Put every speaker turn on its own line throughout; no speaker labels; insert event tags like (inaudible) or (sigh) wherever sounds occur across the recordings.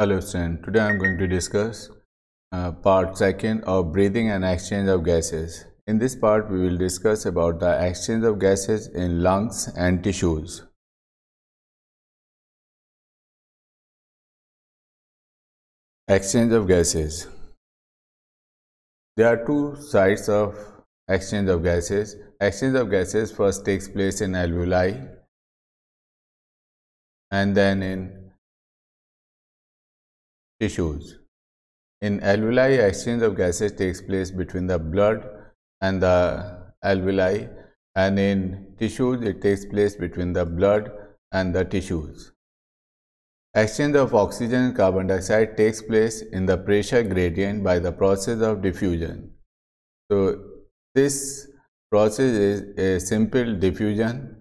Hello students, today I am going to discuss uh, part second of breathing and exchange of gases. In this part, we will discuss about the exchange of gases in lungs and tissues. Exchange of gases. There are two sides of exchange of gases. Exchange of gases first takes place in alveoli and then in tissues. In alveoli, exchange of gases takes place between the blood and the alveoli and in tissues it takes place between the blood and the tissues. Exchange of oxygen and carbon dioxide takes place in the pressure gradient by the process of diffusion. So, this process is a simple diffusion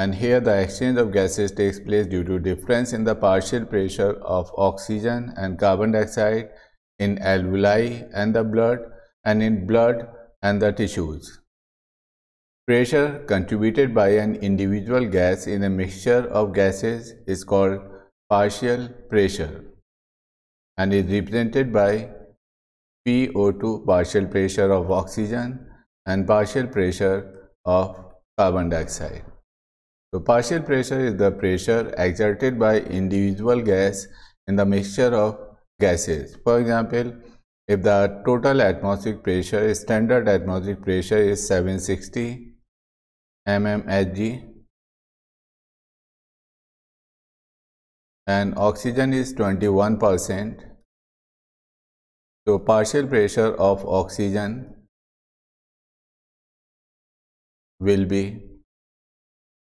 and here the exchange of gases takes place due to difference in the partial pressure of oxygen and carbon dioxide in alveoli and the blood and in blood and the tissues. Pressure contributed by an individual gas in a mixture of gases is called partial pressure and is represented by PO2 partial pressure of oxygen and partial pressure of carbon dioxide. So partial pressure is the pressure exerted by individual gas in the mixture of gases. For example, if the total atmospheric pressure, standard atmospheric pressure is 760 mmHg
and oxygen is 21 percent. So partial pressure of oxygen will be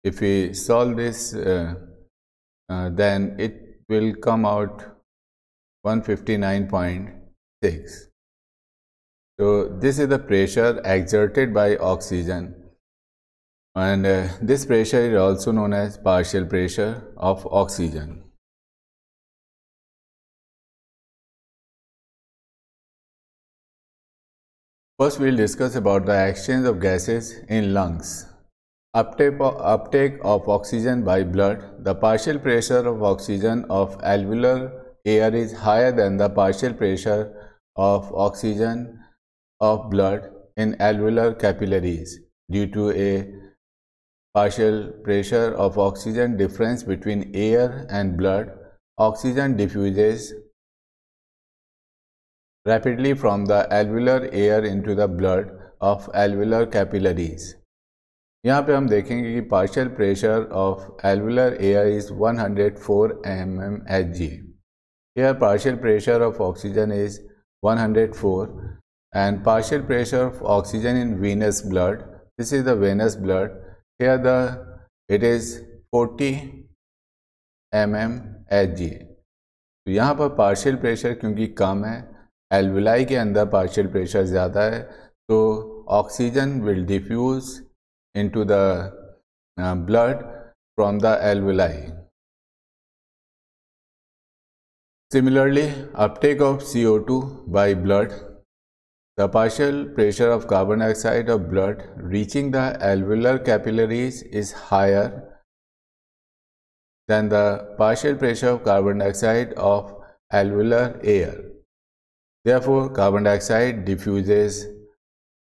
if we solve this uh, uh, then it will come out 159.6. So, this is the pressure exerted by oxygen and uh, this pressure is also known as partial pressure of oxygen. First, we will discuss about the exchange of gases in lungs. Uptake of oxygen by blood, the partial pressure of oxygen of alveolar air is higher than the partial pressure of oxygen of blood in alveolar capillaries due to a partial pressure of oxygen difference between air and blood. Oxygen diffuses rapidly from the alveolar air into the blood of alveolar capillaries. यहाँ पे हम देखेंगे कि partial pressure of alveolar air is 104 hundred four m m H g air partial pressure of oxygen is 104 hundred four and partial pressure of oxygen in venous blood this is the venous blood here the it is 40 m Hg तो यहाँ पर partial pressure क्योंकि कम है alveoli के अंदर partial pressure ज़्यादा है तो oxygen will diffuse into the uh, blood from the alveoli. Similarly, uptake of CO2 by blood, the partial pressure of carbon dioxide of blood reaching the alveolar capillaries is higher than the partial pressure of carbon dioxide of alveolar air. Therefore, carbon dioxide diffuses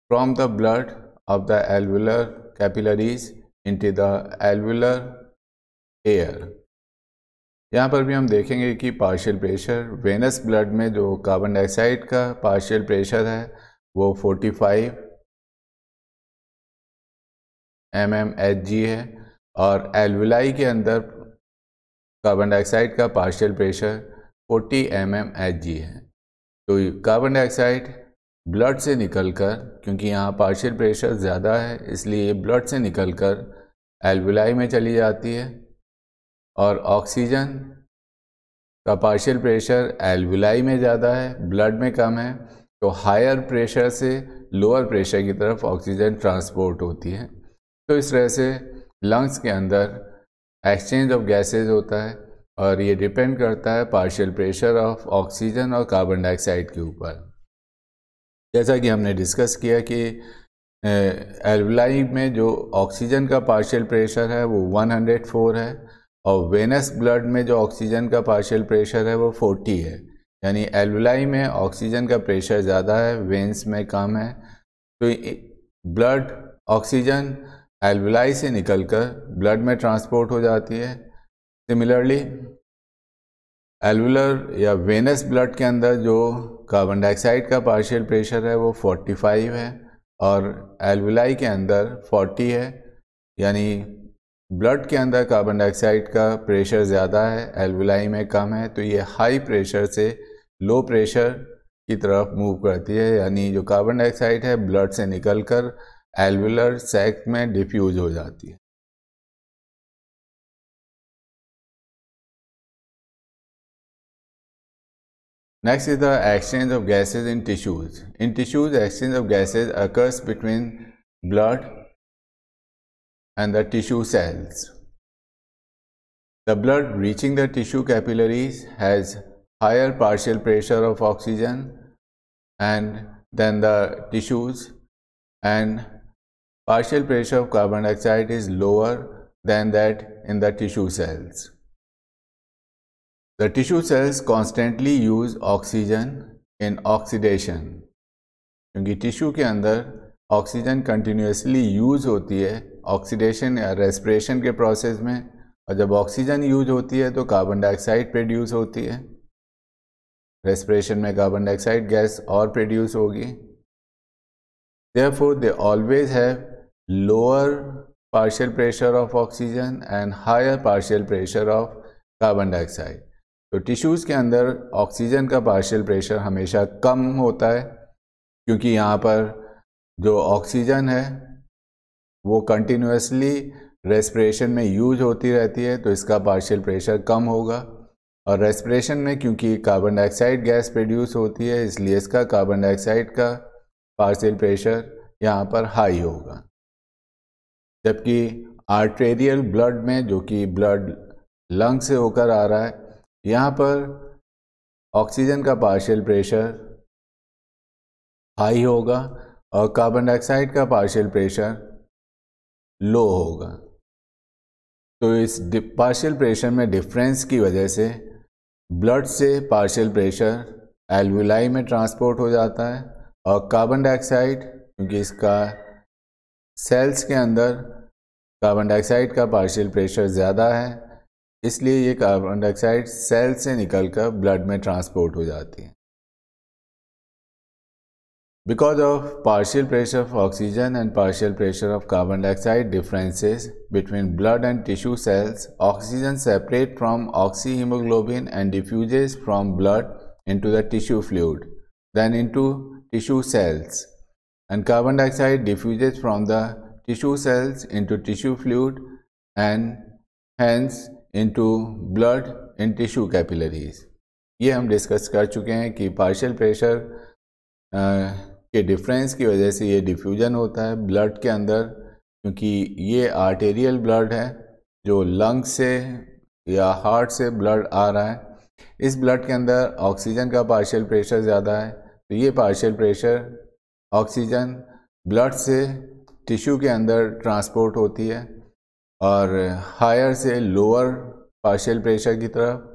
from the blood of the alveolar capillaries into the alveolar air यहाँ पर भी हम देखेंगे कि partial pressure Venus blood में जो carbon dioxide का partial pressure है वो 45 five m m H g है और एलविलाई के अंदर कार्बन डाइऑक्साइड का partial pressure 40 m m H g है तो कार्बन डाइऑक्साइड ब्लड से निकलकर क्योंकि यहाँ पार्शियल प्रेशर ज़्यादा है इसलिए ये ब्लड से निकलकर एल्वुलाई में चली जाती है और ऑक्सीजन का पार्शियल प्रेशर एल्वुलाई में ज़्यादा है ब्लड में कम है तो हायर प्रेशर से लोअर प्रेशर की तरफ ऑक्सीजन ट्रांसपोर्ट होती है तो इस तरह से लंग्स के अंदर एक्सचेंज ऑफ गैसेज होता है और ये डिपेंड करता है पार्शियल प्रेशर ऑफ ऑक्सीजन और कार्बन डाइऑक्साइड के ऊपर जैसा कि हमने डिस्कस किया कि एल्वलाई में जो ऑक्सीजन का पार्शियल प्रेशर है वो 104 है और वेनस ब्लड में जो ऑक्सीजन का पार्शियल प्रेशर है वो 40 है यानी एल्वलाई में ऑक्सीजन का प्रेशर ज़्यादा है वेंस में कम है तो ब्लड ऑक्सीजन एल्वलाई से निकलकर ब्लड में ट्रांसपोर्ट हो जाती है सिमिलरली एल्वुलर या वेनस ब्लड के अंदर जो कार्बन डाइऑक्साइड का पार्शियल प्रेशर है वो 45 है और एलविलाई के अंदर 40 है यानी ब्लड के अंदर कार्बन डाइऑक्साइड का प्रेशर ज़्यादा है एलविलाई में कम है तो ये हाई प्रेशर से लो प्रेशर की तरफ मूव करती है यानी जो कार्बन डाइऑक्साइड है ब्लड से निकलकर एलविलर सेक में डिफ्यूज हो जाती है Next is the exchange of gases in tissues. In tissues, exchange of gases occurs between blood and the tissue cells. The blood reaching the tissue capillaries has higher partial pressure of oxygen and than the tissues and partial pressure of carbon dioxide is lower than that in the tissue cells. The tissue cells constantly use oxygen in oxidation. क्योंकि tissue के अंदर oxygen continuously use होती है oxidation या respiration के process में और जब ऑक्सीजन यूज होती है तो कार्बन डाइऑक्साइड प्रोड्यूस होती है रेस्पिरेशन में कार्बन डाइऑक्साइड गैस और प्रोड्यूस होगी therefore they always have lower partial pressure of oxygen and higher partial pressure of carbon dioxide तो टिश्यूज़ के अंदर ऑक्सीजन का पार्शियल प्रेशर हमेशा कम होता है क्योंकि यहाँ पर जो ऑक्सीजन है वो कंटिन्यूसली रेस्परेशन में यूज होती रहती है तो इसका पार्शियल प्रेशर कम होगा और रेस्परेशन में क्योंकि कार्बन डाइऑक्साइड गैस प्रोड्यूस होती है इसलिए इसका कार्बन डाइऑक्साइड का पार्शियल प्रेशर यहाँ पर हाई होगा जबकि आर्टेरियल ब्लड में जो कि ब्लड लंग से होकर आ रहा है यहाँ पर ऑक्सीजन का पार्शियल प्रेशर हाई होगा और कार्बन डाइऑक्साइड का पार्शियल प्रेशर लो होगा तो इस पार्शियल प्रेशर में डिफरेंस की वजह से ब्लड से पार्शियल प्रेशर एल्वुलाई में ट्रांसपोर्ट हो जाता है और कार्बन डाइऑक्साइड क्योंकि इसका सेल्स के अंदर कार्बन डाइऑक्साइड का पार्शियल प्रेशर ज़्यादा है इसलिए ये कार्बन डाइऑक्साइड सेल से निकल कर ब्लड में ट्रांसपोर्ट हो जाती है because of partial pressure of oxygen and partial pressure of carbon dioxide differences between blood and tissue cells oxygen separate from oxyhaemoglobin and diffuses from blood into the tissue fluid then into tissue cells and carbon dioxide diffuses from the tissue cells into tissue fluid and hence into blood in tissue capillaries ये हम discuss कर चुके हैं कि partial pressure के difference की वजह से ये डिफ्यूजन होता है ब्लड के अंदर क्योंकि ये आर्टेरियल ब्लड है जो लंग्स से या हार्ट से ब्लड आ रहा है इस ब्लड के अंदर ऑक्सीजन का पार्शियल प्रेशर ज़्यादा है तो ये पार्शियल प्रेशर ऑक्सीजन ब्लड से टिश्यू के अंदर ट्रांसपोर्ट होती है और हायर से लोअर पार्शियल प्रेशर की तरफ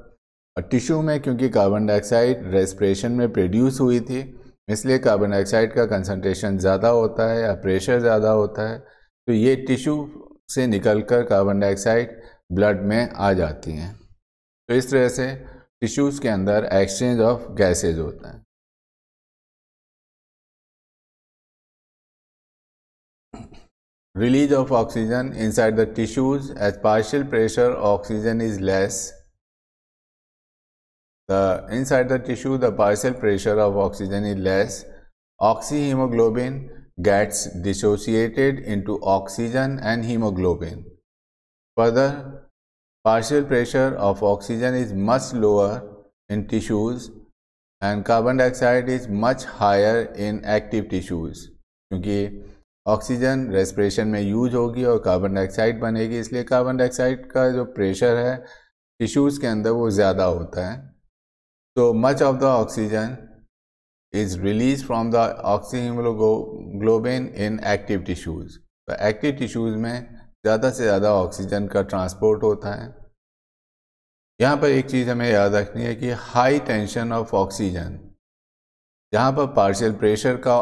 और टिश्यू में क्योंकि कार्बन डाइऑक्साइड रेस्पिरेशन में प्रोड्यूस हुई थी इसलिए कार्बन डाइऑक्साइड का कंसनट्रेशन ज़्यादा होता है या प्रेशर ज़्यादा होता है तो ये टिश्यू से निकलकर कार्बन डाइऑक्साइड ब्लड में आ जाती हैं तो इस तरह से टिश्यूज़ के अंदर एक्सचेंज ऑफ गैसेज होता है Release of oxygen inside the tissues as partial pressure oxygen is less. The inside the tissue the partial pressure of oxygen is less. Oxyhemoglobin gets dissociated into oxygen and hemoglobin. Further, partial pressure of oxygen is much lower in tissues and carbon dioxide is much higher in active tissues. Because oxygen respiration में use होगी और carbon dioxide बनेगी इसलिए carbon dioxide का जो pressure है tissues के अंदर वो ज़्यादा होता है तो much of the oxygen is release from the oxyhaemoglobin in active tissues तो एक्टिव टिश्यूज़ में ज़्यादा से ज़्यादा ऑक्सीजन का ट्रांसपोर्ट होता है यहाँ पर एक चीज़ हमें याद रखनी है कि हाई टेंशन ऑफ ऑक्सीजन जहाँ पर पार्शियल प्रेशर का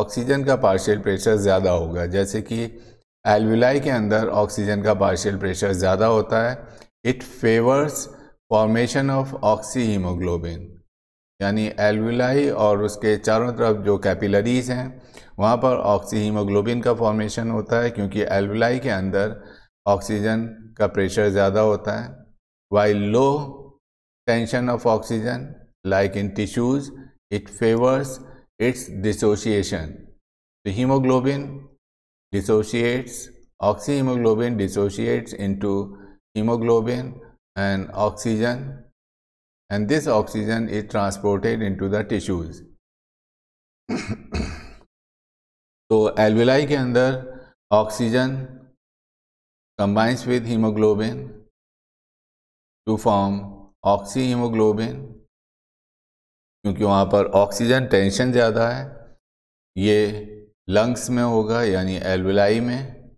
ऑक्सीजन का पार्शियल प्रेशर ज़्यादा होगा जैसे कि एलविलाई के अंदर ऑक्सीजन का पार्शियल प्रेशर ज़्यादा होता है it favours formation of oxyhaemoglobin यानी एलविलाई और उसके चारों तरफ जो कैपिलरीज हैं वहाँ पर ऑक्सी हीमोग्लोबिन का फॉर्मेशन होता है क्योंकि एलविलाई के अंदर ऑक्सीजन का प्रेशर ज़्यादा होता है by low tension of oxygen like in tissues it favours its dissociation. The hemoglobin dissociates, oxyhemoglobin dissociates into hemoglobin and oxygen and this oxygen is transported into the tissues. (coughs) So, alveoli ke andar oxygen combines with hemoglobin to form oxyhemoglobin. क्योंकि वहाँ पर oxygen tension ज़्यादा है ये lungs में होगा यानी alveoli में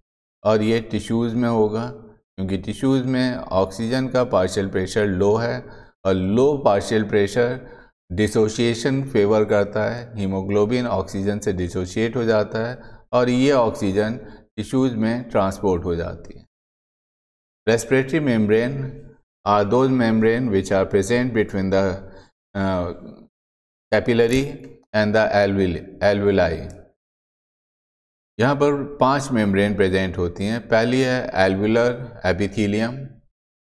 और ये टिश्यूज़ में होगा क्योंकि टिश्यूज़ में ऑक्सीजन का पार्शियल प्रेशर लो है और low partial pressure dissociation favour करता है हीमोग्लोबिन ऑक्सीजन से डिसोशिएट हो जाता है और ये ऑक्सीजन टिश्यूज़ में ट्रांसपोर्ट हो जाती है respiratory membrane are those membrane which are present between the capillary and the alveoli alveoli यहाँ पर पांच मेम्ब्रेन प्रेजेंट होती हैं पहली है एलविलर एपिथीलियम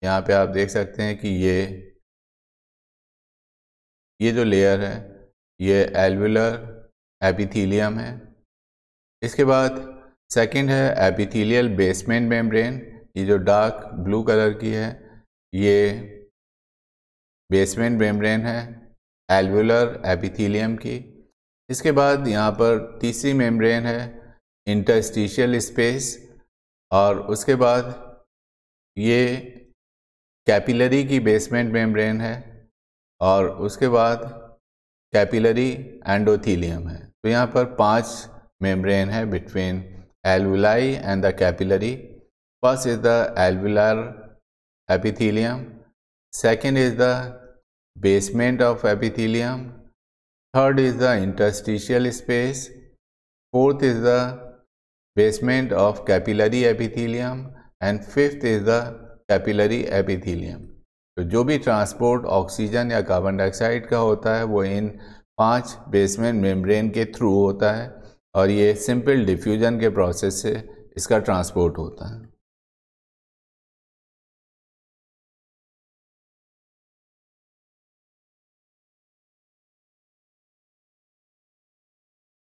यहाँ पे आप देख सकते हैं कि ये ये जो लेयर है ये एलविलर एपिथीलियम है इसके बाद सेकंड है एपिथीलियल बेसमेंट मेम्ब्रेन ये जो डार्क ब्लू कलर की है ये बेसमेंट मेम्ब्रेन है एल्वुलर एपिथीलियम की इसके बाद यहाँ पर तीसरी मेम्ब्रेन है इंटरस्टिशियल स्पेस और उसके बाद ये कैपिलरी की बेसमेंट मेम्ब्रेन है और उसके बाद कैपिलरी एंडोथीलियम है तो यहाँ पर पांच मेम्ब्रेन है between alveoli and the capillary first is the alveolar epithelium second is the basement of epithelium. Third is the interstitial space. Fourth is the basement of capillary epithelium. And fifth is the capillary epithelium तो जो भी transport oxygen या carbon dioxide का होता है वो इन पांच basement membrane के थ्रू होता है और ये सिंपल डिफ्यूजन के प्रोसेस से इसका ट्रांसपोर्ट होता है